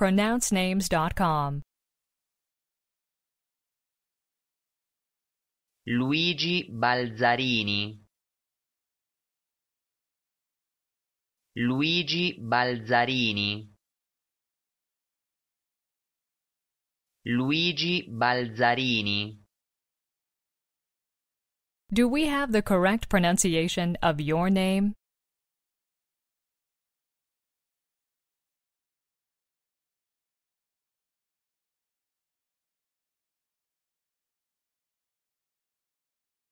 pronouncenames.com. Luigi Balzarini Luigi Balzarini Luigi Balzarini Do we have the correct pronunciation of your name?